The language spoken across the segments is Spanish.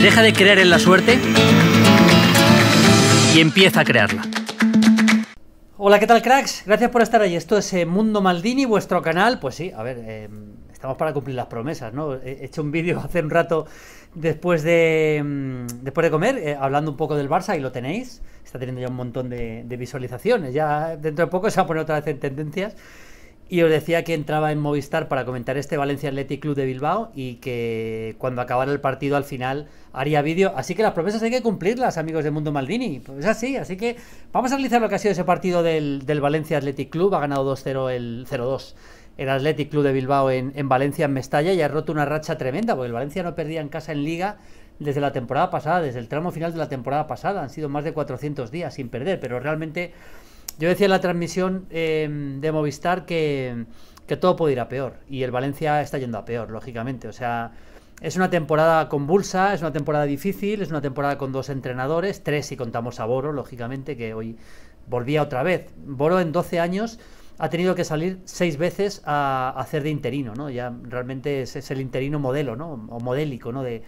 Deja de creer en la suerte y empieza a crearla. Hola, ¿qué tal, cracks? Gracias por estar ahí. Esto es eh, Mundo Maldini, vuestro canal. Pues sí, a ver, eh, estamos para cumplir las promesas, ¿no? He hecho un vídeo hace un rato después de, mm, después de comer, eh, hablando un poco del Barça, y lo tenéis. Está teniendo ya un montón de, de visualizaciones. Ya dentro de poco se va a poner otra vez en tendencias. Y os decía que entraba en Movistar para comentar este Valencia Athletic Club de Bilbao y que cuando acabara el partido al final haría vídeo. Así que las promesas hay que cumplirlas, amigos de Mundo Maldini. Pues así, así que vamos a analizar lo que ha sido ese partido del, Valencia Athletic Club. Ha ganado 2-0 el 0-2 el Athletic Club de Bilbao en, en, Valencia, en Mestalla, y ha roto una racha tremenda, porque el Valencia no perdía en casa en liga desde la temporada pasada, desde el tramo final de la temporada pasada. Han sido más de 400 días sin perder, pero realmente yo decía en la transmisión em, de Movistar que, todo puede ir a peor. Y el Valencia está yendo a peor, lógicamente. O sea, es una temporada convulsa, es una temporada difícil, es una temporada con dos entrenadores, tres si contamos a Boro, lógicamente, que hoy volvía otra vez. Boro en 12 años ha tenido que salir seis veces a, hacer de interino, ¿no? Ya realmente es, el interino modelo, ¿no? O modélico, ¿no? De...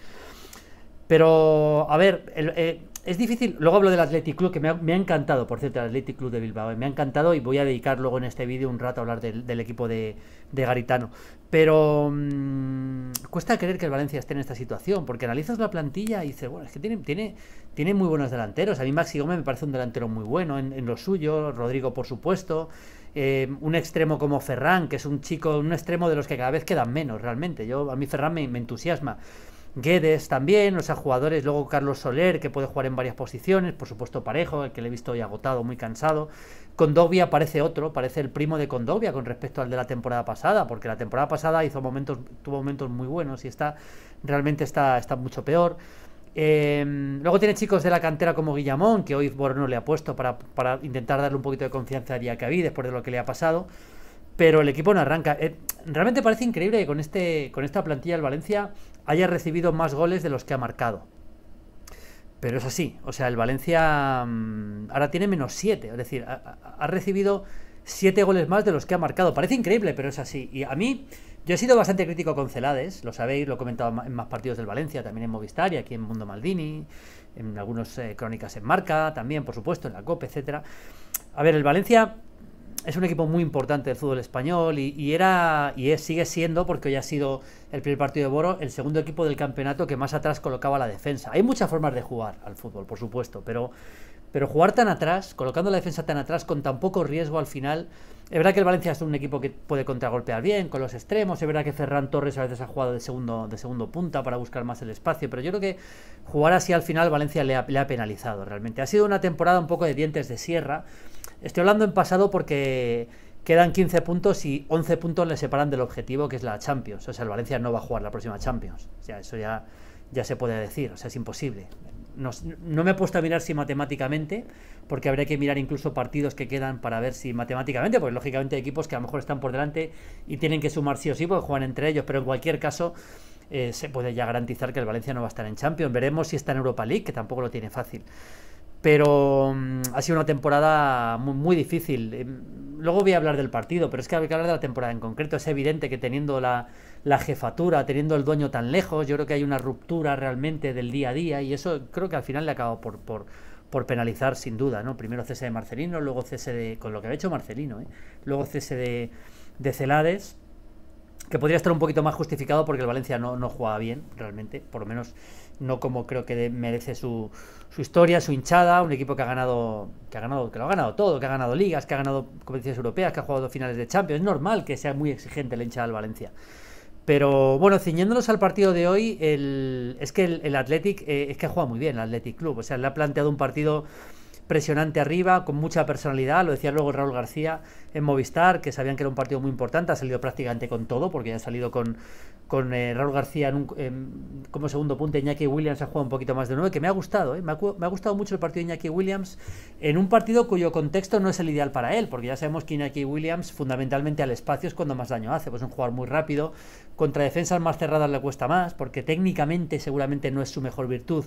Pero, a ver, el, eh, es difícil. Luego hablo del Athletic Club, que me ha, encantado, por cierto, el Athletic Club de Bilbao. Eh. Me ha encantado y voy a dedicar luego en este vídeo un rato a hablar del, equipo de, Garitano. Pero mm, cuesta creer que el Valencia esté en esta situación, porque analizas la plantilla y dices, bueno, es que tiene, tiene, tiene muy buenos delanteros. A mí Maxi Gómez me parece un delantero muy bueno en, lo suyo, Rodrigo, por supuesto. Eh, un extremo como Ferran, que es un chico, un extremo de los que cada vez quedan menos, realmente. Yo, a mí Ferran me entusiasma. Guedes también, o sea, jugadores, luego Carlos Soler, que puede jugar en varias posiciones, por supuesto Parejo, el que le he visto hoy agotado, muy cansado. Condovia parece otro, parece el primo de Condovia con respecto al de la temporada pasada, porque la temporada pasada hizo momentos, tuvo momentos muy buenos y está, realmente está, está mucho peor. Em, luego tiene chicos de la cantera como Guillamón, que hoy no le ha puesto para, intentar darle un poquito de confianza a Diacabí después de lo que le ha pasado pero el equipo no arranca. Eh, realmente parece increíble que con, este, con esta plantilla el Valencia haya recibido más goles de los que ha marcado. Pero es así, o sea, el Valencia mm, ahora tiene menos 7, es decir, ha, recibido 7 goles más de los que ha marcado. Parece increíble, pero es así. Y a mí, yo he sido bastante crítico con Celades, lo sabéis, lo he comentado en más partidos del Valencia, también en Movistar y aquí en Mundo Maldini, en algunas eh, crónicas en Marca, también, por supuesto, en la Copa, etcétera. A ver, el Valencia es un equipo muy importante del fútbol español y, era y es, sigue siendo, porque hoy ha sido el primer partido de Boro, el segundo equipo del campeonato que más atrás colocaba la defensa. Hay muchas formas de jugar al fútbol, por supuesto, pero, pero jugar tan atrás, colocando la defensa tan atrás, con tan poco riesgo al final. Es verdad que el Valencia es un equipo que puede contragolpear bien, con los extremos. Es verdad que Ferran Torres a veces ha jugado de segundo, de segundo punta para buscar más el espacio. Pero yo creo que jugar así al final Valencia le ha penalizado realmente. Ha sido una temporada un poco de dientes de sierra Estoy hablando en pasado porque quedan 15 puntos y 11 puntos le separan del objetivo que es la Champions. O sea, el Valencia no va a jugar la próxima Champions. O sea, eso ya, ya se puede decir. O sea, es imposible. No, no, me he puesto a mirar si matemáticamente, porque habría que mirar incluso partidos que quedan para ver si matemáticamente, porque lógicamente hay equipos que a lo mejor están por delante y tienen que sumar sí o sí, porque juegan entre ellos, pero en cualquier caso eh, se puede ya garantizar que el Valencia no va a estar en Champions. Veremos si está en Europa League, que tampoco lo tiene fácil. Pero mm, ha sido una temporada muy, difícil. Em, luego voy a hablar del partido, pero es que hay que hablar de la temporada en concreto. Es evidente que teniendo la, jefatura, teniendo el dueño tan lejos, yo creo que hay una ruptura realmente del día a día y eso creo que al final le acaba por, por, penalizar sin duda. ¿no? Primero cese de Marcelino, luego cese de... con lo que había hecho Marcelino, ¿eh? luego cese de, de Celades que podría estar un poquito más justificado porque el Valencia no, no jugaba bien, realmente, por lo menos no como creo que merece su, historia, su hinchada, un equipo que ha ganado, que ha ganado, que lo ha ganado todo, que ha ganado ligas, que ha ganado competiciones europeas, que ha jugado finales de Champions, es normal que sea muy exigente la hinchada del Valencia. Pero bueno, ciñéndonos al partido de hoy, el, es que el, Athletic eh, es que ha jugado muy bien el Athletic Club, o sea, le ha planteado un partido presionante arriba, con mucha personalidad, lo decía luego Raúl García en Movistar, que sabían que era un partido muy importante, ha salido prácticamente con todo, porque ya ha salido con, con eh, Raúl García en como segundo punto, Iñaki Williams ha jugado un poquito más de nueve, que me ha gustado, eh, me, ha, gustado mucho el partido de Iñaki Williams en un partido cuyo contexto no es el ideal para él, porque ya sabemos que Iñaki Williams fundamentalmente al espacio es cuando más daño hace, pues es un jugador muy rápido, contra defensas más cerradas le cuesta más, porque técnicamente seguramente no es su mejor virtud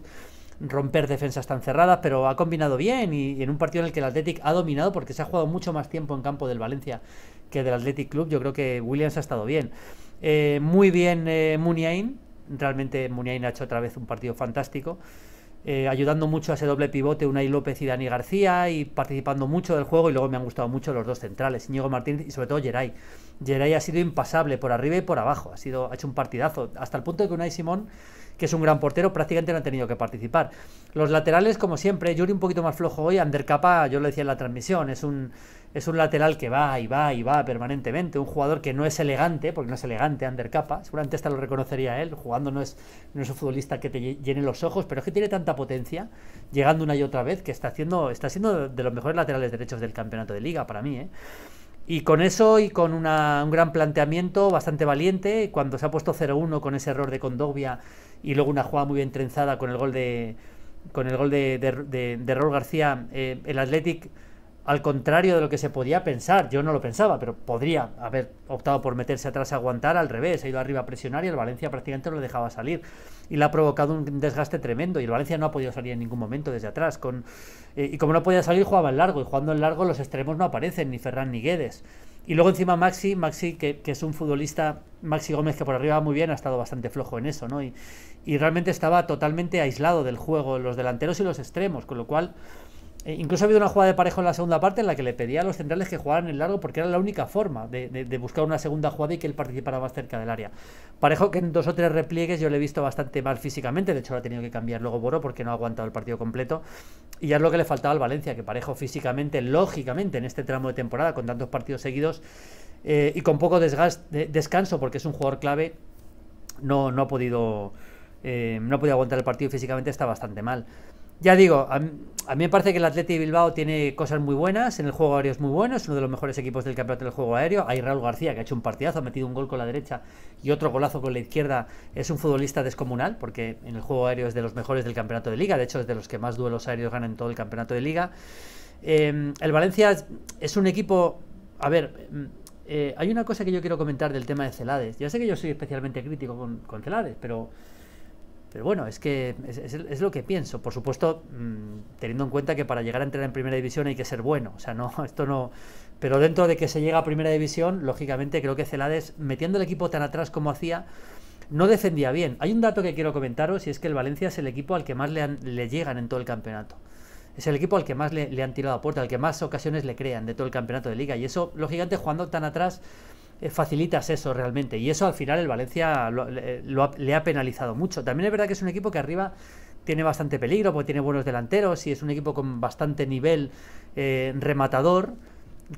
romper defensas tan cerradas, pero ha combinado bien y, en un partido en el que el Athletic ha dominado porque se ha jugado mucho más tiempo en campo del Valencia que del Athletic Club, yo creo que Williams ha estado bien. Eh, muy bien eh, Muniain, realmente Muniain ha hecho otra vez un partido fantástico. Eh, ayudando mucho a ese doble pivote Unai López y Dani García y participando mucho del juego y luego me han gustado mucho los dos centrales, Íñigo Martínez y sobre todo Geray. Geray ha sido impasable por arriba y por abajo, ha, sido, ha hecho un partidazo, hasta el punto de que Unai Simón que es un gran portero, prácticamente no han tenido que participar. Los laterales, como siempre, Yuri un poquito más flojo hoy, Andercapa, yo lo decía en la transmisión, es un, es un lateral que va y va y va permanentemente, un jugador que no es elegante, porque no es elegante capa. seguramente hasta lo reconocería él, jugando no es, un futbolista que te llene los ojos, pero es que tiene tanta potencia, llegando una y otra vez, que está, haciendo, está siendo de los mejores laterales derechos del campeonato de liga para mí, ¿eh? Y con eso y con un gran planteamiento bastante valiente, cuando se ha puesto 0-1 con ese error de Condovia y luego una jugada muy bien trenzada con el gol de con el gol de, García, eh, el Athletic al contrario de lo que se podía pensar, yo no lo pensaba, pero podría haber optado por meterse atrás a aguantar, al revés, ha ido arriba a presionar y el Valencia prácticamente lo dejaba salir. Y le ha provocado un desgaste tremendo y el Valencia no ha podido salir en ningún momento desde atrás. Eh, y como no podía salir, jugaba en largo y jugando en largo los extremos no aparecen, ni Ferran ni Guedes. Y luego encima Maxi, Maxi que, es un futbolista, Maxi Gómez que por arriba va muy bien, ha estado bastante flojo en eso, ¿no? y realmente estaba totalmente aislado del juego, los delanteros y los extremos, con lo cual eh, incluso ha habido una jugada de parejo en la segunda parte en la que le pedía a los centrales que jugaran el largo porque era la única forma de, buscar una segunda jugada y que él participara más cerca del área. Parejo que en dos o tres repliegues yo le he visto bastante mal físicamente, de hecho lo ha tenido que cambiar luego Boró porque no ha aguantado el partido completo. Y ya es lo que le faltaba al Valencia, que Parejo físicamente, lógicamente, en este tramo de temporada, con tantos partidos seguidos eh, y con poco desgaste, descanso porque es un jugador clave, no, no ha podido eh, no podía aguantar el partido físicamente, está bastante mal. Ya digo, a, mí, me parece que el Atleti Bilbao tiene cosas muy buenas, en el juego aéreo es muy bueno, es uno de los mejores equipos del campeonato del juego aéreo. Hay Raúl García que ha hecho un partidazo, ha metido un gol con la derecha y otro golazo con la izquierda. Es un futbolista descomunal porque en el juego aéreo es de los mejores del campeonato de liga, de hecho es de los que más duelos aéreos ganan en todo el campeonato de liga. Em, el Valencia es un equipo, a ver, em, eh, hay una cosa que yo quiero comentar del tema de Celades. Ya sé que yo soy especialmente crítico con Celades, pero pero bueno, es que es, lo que pienso. Por supuesto, mm, teniendo en cuenta que para llegar a entrar en primera división hay que ser bueno. O sea, no, esto no. Pero dentro de que se llega a primera división, lógicamente creo que Celades, metiendo el equipo tan atrás como hacía, no defendía bien. Hay un dato que quiero comentaros y es que el Valencia es el equipo al que más le, le llegan en todo el campeonato es el equipo al que más le, le, han tirado a puerta, al que más ocasiones le crean de todo el campeonato de liga. Y eso, lógicamente, jugando tan atrás, eh, facilitas eso realmente. Y eso al final el Valencia lo, le, ha penalizado mucho. También es verdad que es un equipo que arriba tiene bastante peligro, porque tiene buenos delanteros y es un equipo con bastante nivel eh, rematador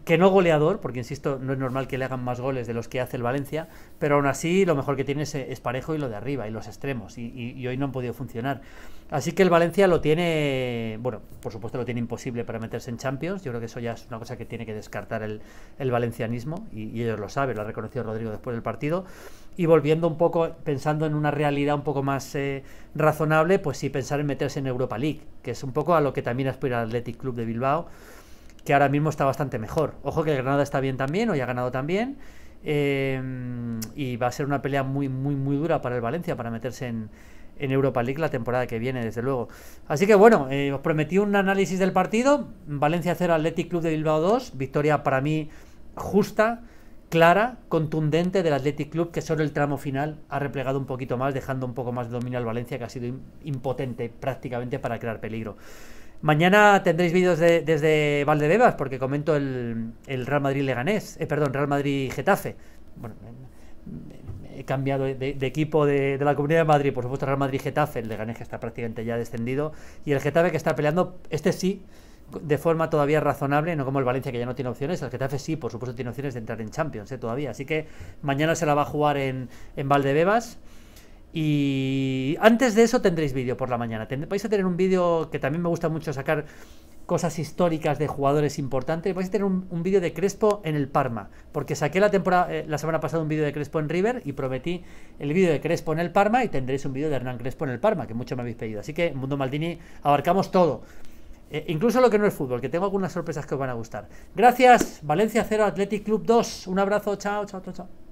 que no goleador, porque insisto, no es normal que le hagan más goles de los que hace el Valencia, pero aún así lo mejor que tiene es, parejo y lo de arriba, y los extremos, y, hoy no han podido funcionar. Así que el Valencia lo tiene, bueno, por supuesto lo tiene imposible para meterse en Champions, yo creo que eso ya es una cosa que tiene que descartar el, valencianismo, y, ellos lo saben, lo ha reconocido Rodrigo después del partido, y volviendo un poco, pensando en una realidad un poco más eh, razonable, pues sí pensar en meterse en Europa League, que es un poco a lo que también aspira el Athletic Club de Bilbao, que ahora mismo está bastante mejor. Ojo que Granada está bien también, hoy ha ganado también. Eh, y va a ser una pelea muy, muy, muy dura para el Valencia, para meterse en, Europa League la temporada que viene, desde luego. Así que bueno, eh, os prometí un análisis del partido. Valencia 0, Athletic Club de Bilbao 2. Victoria para mí justa, clara, contundente del Athletic Club, que solo el tramo final ha replegado un poquito más, dejando un poco más de dominio al Valencia, que ha sido impotente prácticamente para crear peligro. Mañana tendréis vídeos de, desde Valdebebas porque comento el, Real Madrid Leganés, eh, perdón, Real Madrid Getafe. Bueno, eh, eh, he cambiado de, equipo de, la Comunidad de Madrid, por supuesto Real Madrid Getafe, el Leganés que está prácticamente ya descendido y el Getafe que está peleando, este sí, de forma todavía razonable, no como el Valencia que ya no tiene opciones, el Getafe sí, por supuesto tiene opciones de entrar en Champions todavía, así que mañana se la va a jugar en, en Valdebebas. Y antes de eso tendréis vídeo por la mañana. Vais a tener un vídeo que también me gusta mucho sacar cosas históricas de jugadores importantes. Vais a tener un, vídeo de Crespo en el Parma. Porque saqué la, temporada, eh, la semana pasada un vídeo de Crespo en River y prometí el vídeo de Crespo en el Parma y tendréis un vídeo de Hernán Crespo en el Parma, que mucho me habéis pedido. Así que, Mundo Maldini, abarcamos todo. Eh, incluso lo que no es fútbol, que tengo algunas sorpresas que os van a gustar. Gracias, Valencia 0, Athletic Club 2. Un abrazo, chao, chao, chao, chao.